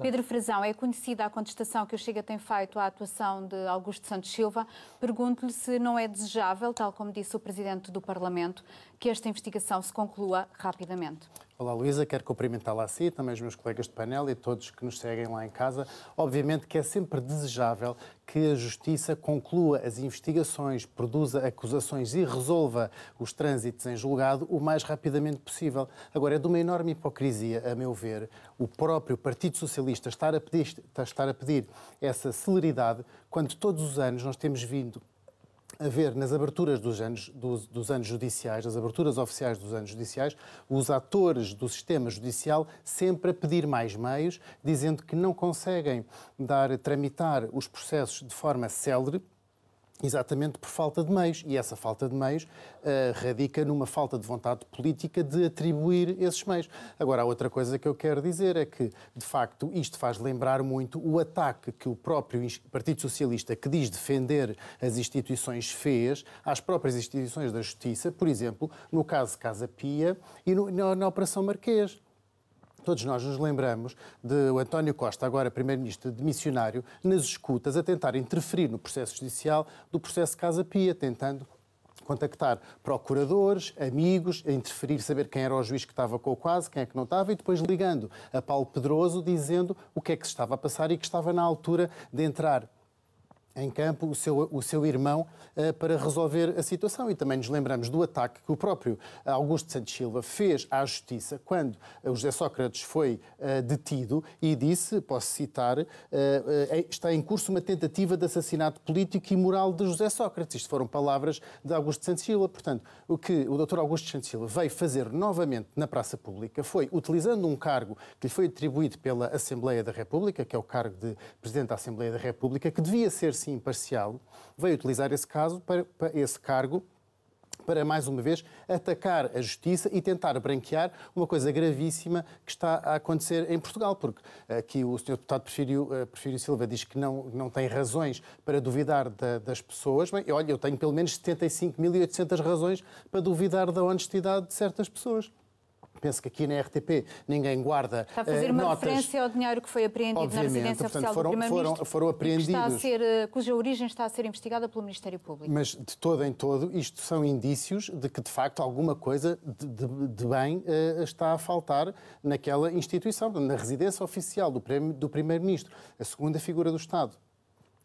Pedro Frazão, é conhecida a contestação que o Chega tem feito à atuação de Augusto Santos Silva. Pergunto-lhe se não é desejável, tal como disse o Presidente do Parlamento, que esta investigação se conclua rapidamente. Olá, Luísa. Quero cumprimentá-la a si, também os meus colegas de painel e todos que nos seguem lá em casa. Obviamente que é sempre desejável que a Justiça conclua as investigações, produza acusações e resolva os trânsitos em julgado o mais rapidamente possível. Agora, é de uma enorme hipocrisia, a meu ver, o próprio Partido Socialista estar a pedir, estar a pedir essa celeridade quando todos os anos nós temos vindo a ver nas aberturas dos anos, dos, dos, anos judiciais, nas aberturas oficiais dos anos judiciais, os atores do sistema judicial sempre a pedir mais meios, dizendo que não conseguem dar tramitar os processos de forma célere, Exatamente por falta de meios. E essa falta de meios uh, radica numa falta de vontade política de atribuir esses meios. Agora, a outra coisa que eu quero dizer é que, de facto, isto faz lembrar muito o ataque que o próprio Partido Socialista, que diz defender as instituições, fez às próprias instituições da Justiça, por exemplo, no caso Casa Pia e no, na, na Operação Marquês. Todos nós nos lembramos de o António Costa, agora Primeiro-Ministro de missionário, nas escutas a tentar interferir no processo judicial do processo Casa Pia, tentando contactar procuradores, amigos, a interferir, saber quem era o juiz que estava com o quase, quem é que não estava, e depois ligando a Paulo Pedroso, dizendo o que é que se estava a passar e que estava na altura de entrar em campo o seu, o seu irmão eh, para resolver a situação. E também nos lembramos do ataque que o próprio Augusto Santos Silva fez à Justiça quando o José Sócrates foi eh, detido e disse, posso citar, eh, está em curso uma tentativa de assassinato político e moral de José Sócrates. Isto foram palavras de Augusto Santos Silva. Portanto, o que o Dr. Augusto Santos Silva veio fazer novamente na praça pública foi, utilizando um cargo que lhe foi atribuído pela Assembleia da República, que é o cargo de Presidente da Assembleia da República, que devia ser assim parcial, veio utilizar esse caso para, para esse cargo para, mais uma vez, atacar a justiça e tentar branquear uma coisa gravíssima que está a acontecer em Portugal, porque aqui o senhor Deputado Prefírio, eh, Prefírio Silva diz que não, não tem razões para duvidar da, das pessoas. Bem, olha, eu tenho pelo menos 75.800 razões para duvidar da honestidade de certas pessoas. Penso que aqui na RTP ninguém guarda. Está a eh, fazer uh, uma notas, referência ao dinheiro que foi apreendido na residência portanto, oficial foram, do Primeiro-Ministro. Foram, foram apreendidos. Está a ser, eh, cuja origem está a ser investigada pelo Ministério Público. Mas de todo em todo, isto são indícios de que de facto alguma coisa de, de, de bem uh, está a faltar naquela instituição, na residência oficial do, do Primeiro-Ministro, a segunda figura do Estado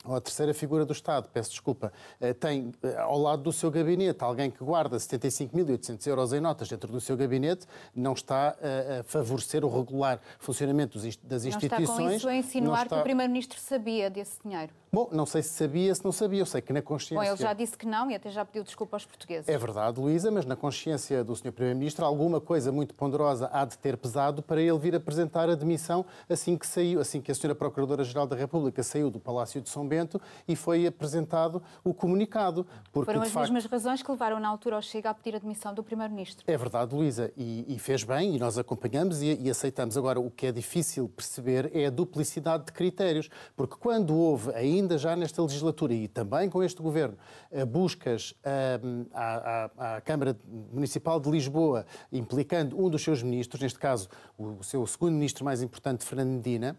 ou a terceira figura do Estado, peço desculpa, eh, tem eh, ao lado do seu gabinete alguém que guarda 75.800 euros em notas dentro do seu gabinete, não está eh, a favorecer o regular funcionamento das instituições. Não está com isso a insinuar está... que o Primeiro-Ministro sabia desse dinheiro. Bom, não sei se sabia, se não sabia, eu sei que na consciência... Bom, ele já disse que não e até já pediu desculpa aos portugueses. É verdade, Luísa, mas na consciência do Sr. Primeiro-Ministro alguma coisa muito ponderosa há de ter pesado para ele vir apresentar a demissão assim que saiu, assim que a Sra. Procuradora-Geral da República saiu do Palácio de São Bento e foi apresentado o comunicado. Porque, Foram as facto... mesmas razões que levaram na altura ao Chega a pedir a demissão do Primeiro-Ministro. É verdade, Luísa, e, e, fez bem, e nós acompanhamos e, e aceitamos. Agora, o que é difícil perceber é a duplicidade de critérios, porque quando houve ainda ainda já nesta legislatura e também com este governo, eh, buscas ehm, à, à, à, Câmara Municipal de Lisboa, implicando um dos seus ministros, neste caso o seu segundo ministro mais importante, Fernando Medina,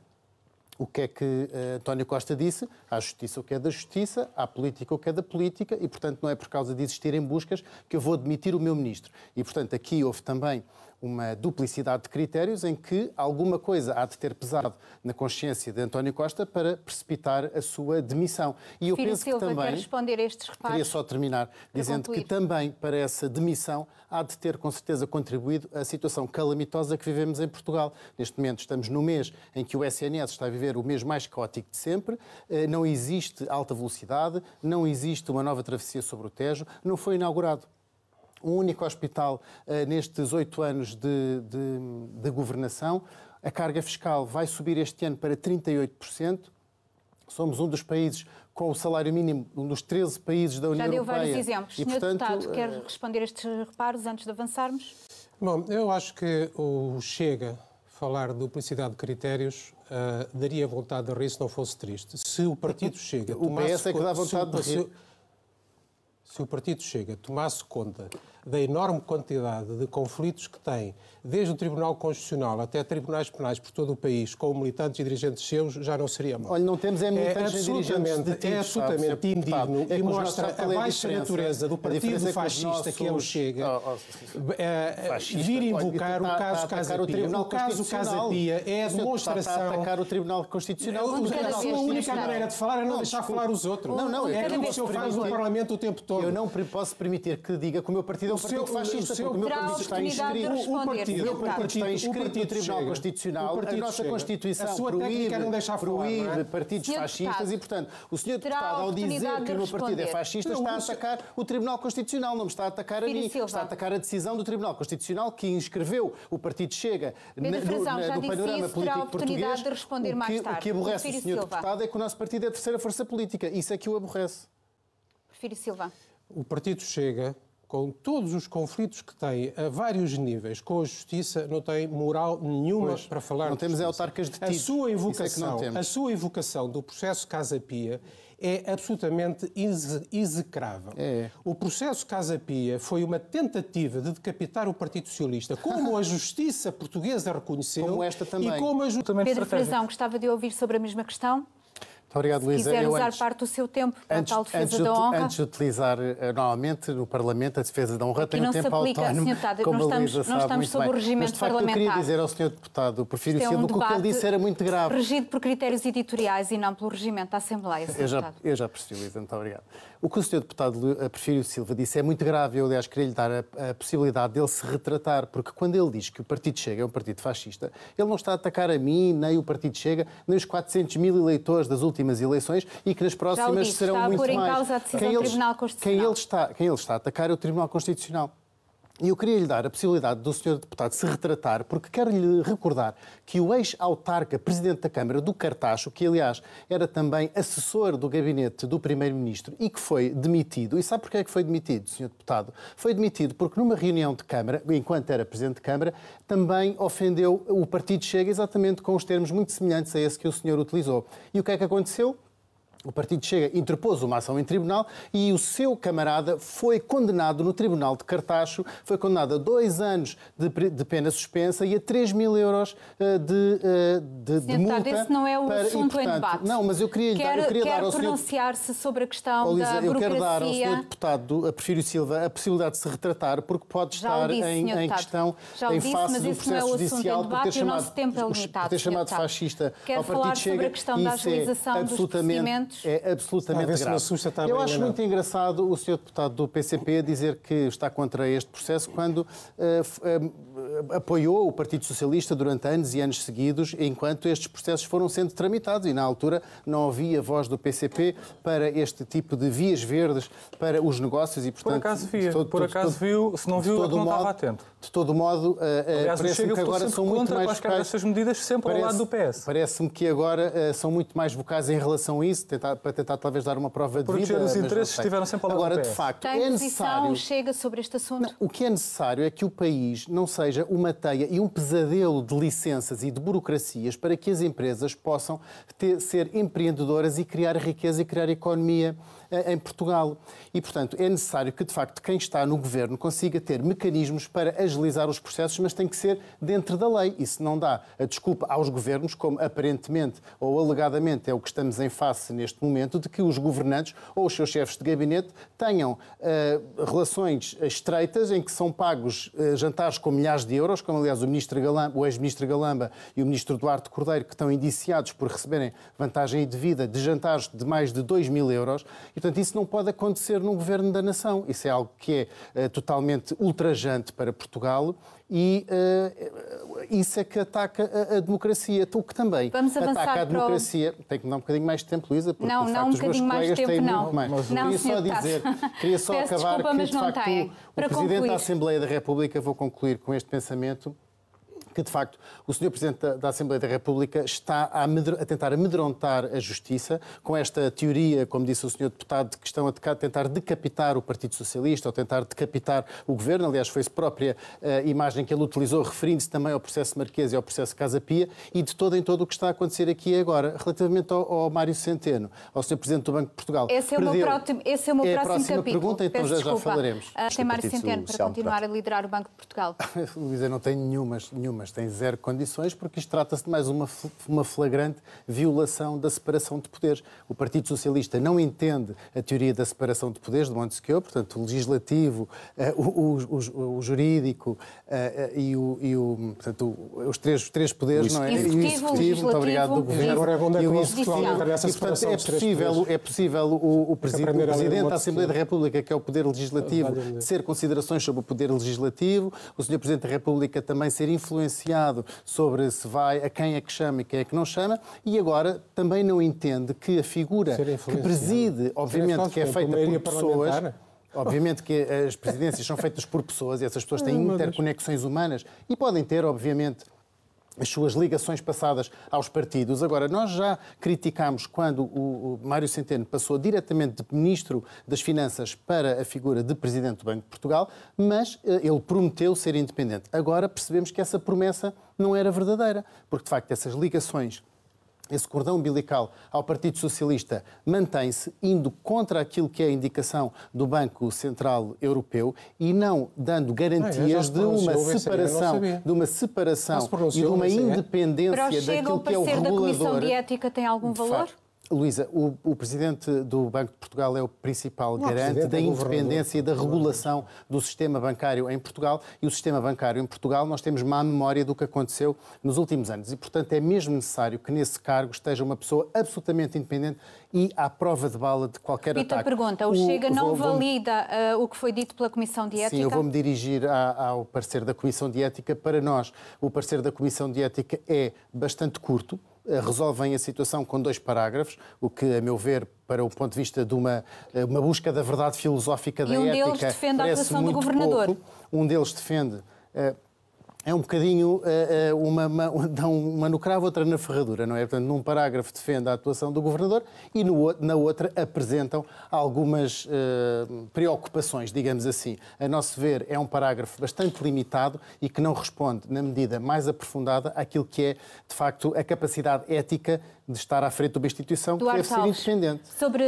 o que é que uh, António Costa disse, há justiça o que é da justiça, há política o que é da política, e portanto não é por causa de existirem buscas que eu vou demitir o meu ministro. E portanto aqui houve também uma duplicidade de critérios em que alguma coisa há de ter pesado na consciência de António Costa para precipitar a sua demissão. E eu Filho penso Silva que também responder a estes reparos. Queria só terminar dizendo concluir. que também para essa demissão há de ter com certeza contribuído a situação calamitosa que vivemos em Portugal. Neste momento estamos no mês em que o SNS está a viver ser o mês mais caótico de sempre, eh, não existe alta velocidade, não existe uma nova travessia sobre o Tejo, não foi inaugurado um único hospital uh, nestes oito anos de, de, de, governação. A carga fiscal vai subir este ano para 38%. Somos um dos países com o salário mínimo, um dos 13 países da União Europeia. Já deu Europeia. vários exemplos. Senhor portanto, deputado, eh, quer responder a estes reparos antes de avançarmos? Bom, eu acho que o Chega falar de duplicidade de critérios Uh, daria vontade de rir se não fosse triste. Se o partido chega. o PS é que dá vontade de rir. Se, se o partido chega, tomasse conta da enorme quantidade de conflitos que tem, desde o Tribunal Constitucional até tribunais penais por todo o país, com militantes e dirigentes seus, já não seria mal. Olha, não temos é, é militantes é absolutamente, detidos, é absolutamente sabe, indigno é e mostra é a baixa a natureza do partido é fascista que, é nossos... que chega oh, oh, vir invocar olha, o caso tá, O, o caso é a tá demonstração... a atacar o Tribunal Constitucional. a sua única maneira de falar é não, deixar falar os outros. Não, não. É aquilo que o senhor faz no Parlamento o tempo todo. Eu não posso permitir que diga que o meu partido partido faz isto, o meu partido está inscrito. O partido, meu partido está inscrito no Tribunal Constitucional. A nossa Constituição proíbe, proíbe é? partidos fascistas e, portanto, o senhor deputado, ao dizer que o meu partido é fascista, está a atacar o Tribunal Constitucional, não me está a atacar a mim. Está a atacar a decisão do Tribunal Constitucional que inscreveu o partido Chega no panorama político português. O que aborrece o senhor deputado é que o nosso partido é a terceira força política. Isso é que o aborrece. Prefiro Silva. O partido Chega com todos os conflitos que tem a vários níveis com a justiça, não tem moral nenhuma pois, para falar. Não temos é autarcas de a sua invocação, é A sua invocação do processo Casa Pia é absolutamente execrável. É. O processo Casa Pia foi uma tentativa de decapitar o Partido Socialista, como a justiça portuguesa reconheceu. Como esta também. E como a ju... Pedro Frazão, gostava de ouvir sobre a mesma questão. Muito obrigado, Luísa. Se quiser usar antes, parte do seu tempo para antes, a tal defesa antes da honra. Antes de utilizar eh, normalmente no Parlamento a defesa da honra, tem um tempo aplica, autónomo, deputado, como não a Luísa sabe estamos muito bem. o regimento Mas, de facto, parlamentar. eu queria dizer ao senhor deputado prefiro é Silva um que o que ele disse era muito grave. regido por critérios editoriais e não pelo regimento da Assembleia, Eu já, eu já percebi, Luísa. Muito obrigado. O que o Sr. Deputado eh, Prefírio Silva disse é muito grave. Eu, aliás, queria lhe dar a, a, possibilidade dele se retratar, porque quando ele diz que o Partido Chega é um partido fascista, ele não está a atacar a mim, nem o Partido Chega, nem os 400 mil eleitores das últimas eleições e que nas próximas disse, serão muito mais. Quem ele, está, quem ele está a atacar é o Tribunal Constitucional. E eu queria lhe dar a possibilidade do senhor deputado se retratar, porque quero lhe recordar que o ex-autarca, presidente da Câmara do Cartacho, que aliás era também assessor do gabinete do primeiro-ministro e que foi demitido, e sabe porquê é que foi demitido, senhor deputado? Foi demitido porque numa reunião de Câmara, enquanto era presidente de Câmara, também ofendeu o Partido Chega exatamente com os termos muito semelhantes a esse que o senhor utilizou. E o que é que aconteceu? O Partido Chega interpôs uma ação em tribunal e o seu camarada foi condenado no Tribunal de Cartacho, foi condenado a dois anos de, de pena suspensa e a 3 mil euros eh, eh, de, de, de multa. Esse não é o para, assunto e, portanto, em debate. Não, mas eu queria, quero, dar, eu queria dar ao pronunciar-se sobre a questão oh, Lisa, da eu burocracia. Eu quero dar ao Sr. Deputado a Prefiro Silva a possibilidade de se retratar, porque pode estar disse, em, em questão Já em disse, face do é processo é judicial debate, por ter chamado, é limitado, por ter chamado fascista quero ao Partido Chega. Quero falar Sobre a questão da é agilização é absolutamente é absolutamente grave. Assusta, Eu acho muito engraçado o senhor deputado do PCP dizer que está contra este processo quando uh, uh, apoiou o Partido Socialista durante anos e anos seguidos, enquanto estes processos foram sendo tramitados e na altura não havia voz do PCP para este tipo de vias verdes para os negócios e, portanto... Por acaso via, todo, por acaso todo, viu, se não viu, todo não modo, estava atento. De todo modo, eh, eh, Aliás, parece-me que agora são muito mais vocais... Essas medidas sempre parece, ao lado do PS. Parece-me que agora são muito mais vocais em relação a isso, tentar, para tentar talvez dar uma prova Proteger de vida. os interesses estiveram sempre ao lado agora, do PS. Agora, de facto, Tem é necessário... chega sobre este assunto? Não, o que é necessário é que o país não seja uma teia e um pesadelo de licenças e de burocracias para que as empresas possam ter, ser empreendedoras e criar riqueza e criar economia eh, em Portugal. E, portanto, é necessário que, de facto, quem está no governo consiga ter mecanismos para agilizar os processos, mas tem que ser dentro da lei. Isso não dá a desculpa aos governos, como aparentemente ou alegadamente é o que estamos em face neste momento, de que os governantes ou os seus chefes de gabinete tenham uh, relações estreitas em que são pagos uh, jantares com milhares de euros euros, como aliás o, ministro Galamba, ex-ministro Galamba e o ministro Duarte Cordeiro, que estão indiciados por receberem vantagem devida de jantares de mais de 2 mil euros. E, portanto, isso não pode acontecer num governo da nação. Isso é algo que é uh, totalmente ultrajante para Portugal e uh, isso é que ataca a, a, democracia, o que também Vamos ataca a democracia. o... Tem que me dar um bocadinho mais de tempo, Luísa, porque não, de facto, não um os meus colegas tempo, não. mais. Mas, não, queria só dizer, queria só Peço acabar desculpa, que de facto, o Presidente da Assembleia da República, vou concluir com este pensamento, que, de facto, o Sr. Presidente da, Assembleia da República está a, a, tentar amedrontar a Justiça com esta teoria, como disse o Sr. Deputado, de que estão a tentar decapitar o Partido Socialista ou tentar decapitar o Governo. Aliás, foi a própria uh, imagem que ele utilizou, referindo-se também ao processo Marquês e ao processo Casa Pia e de todo em todo o que está a acontecer aqui agora. Relativamente ao, ao Mário Centeno, ao Sr. Presidente do Banco de Portugal. Esse é o meu, próximo, esse é o meu é próximo capítulo. pergunta, então Peço já, já falaremos. Uh, tem Mário Centeno para continuar a liderar o Banco de Portugal. Luísa, não tenho nenhumas. nenhumas mas tem zero condições, porque isto trata-se de mais uma, uma flagrante violação da separação de poderes. O Partido Socialista não entende a teoria da separação de poderes de Montesquieu, portanto, o legislativo, eh, o, o, o, o jurídico eh, eh, e, o, e o, portanto, os, três, os três poderes, não é? Executivo, e o executivo, muito obrigado, do governo. Agora, é onde é que o executivo separação e, portanto, é possível, é possível o, o, o Presidente da Assembleia da República, que é o Poder Legislativo, ter considerações sobre o Poder Legislativo, o Sr. Presidente da República também ser influenciado sobre se vai, a quem é que chama e quem é que não chama, e agora também não entende que a figura que preside, obviamente, que é feita por pessoas. Obviamente que as presidências são feitas por pessoas e essas pessoas têm interconexões humanas e podem ter, obviamente, as suas ligações passadas aos partidos. Agora, nós já criticámos quando o Mário Centeno passou diretamente de Ministro das Finanças para a figura de Presidente do Banco de Portugal, mas eh, ele prometeu ser independente. Agora percebemos que essa promessa não era verdadeira, porque de facto essas ligações esse cordão umbilical ao Partido Socialista mantém-se, indo contra aquilo que é a indicação do Banco Central Europeu e não dando ah, é, garantias de, uma separação, de uma separação e de uma independência daquilo que é o regulador. Para o Chega, o parecer da Comissão de Ética tem algum valor? Luísa, o, o, presidente do Banco de Portugal é o principal não, garante é da independência e da regulação do sistema bancário em Portugal. E o sistema bancário em Portugal, nós temos má memória do que aconteceu nos últimos anos. E, portanto, é mesmo necessário que nesse cargo esteja uma pessoa absolutamente independente e à prova de bala de qualquer Repito ataque. pergunta: o, Chega o, não vou, valida uh, o que foi dito pela Comissão de Ética? Sim, eu vou-me dirigir ao parecer da Comissão de Ética. Para nós, o parecer da Comissão de Ética é bastante curto. Eh, resolvem a situação com dois parágrafos, o que, a meu ver, para o ponto de vista de uma, eh, uma busca da verdade filosófica e da um ética, deles defende a atuação do governador. Pouco. Um deles defende eh, é um bocadinho uh, uma, uma, uma no cravo, outra na ferradura, não é? Portanto, num parágrafo defende a atuação do governador e no, na outra apresentam algumas uh, preocupações, digamos assim. A nosso ver, é um parágrafo bastante limitado e que não responde, na medida mais aprofundada, àquilo que é, de facto, a capacidade ética de estar à frente de uma instituição Duarte que deve ser independente. Sobre...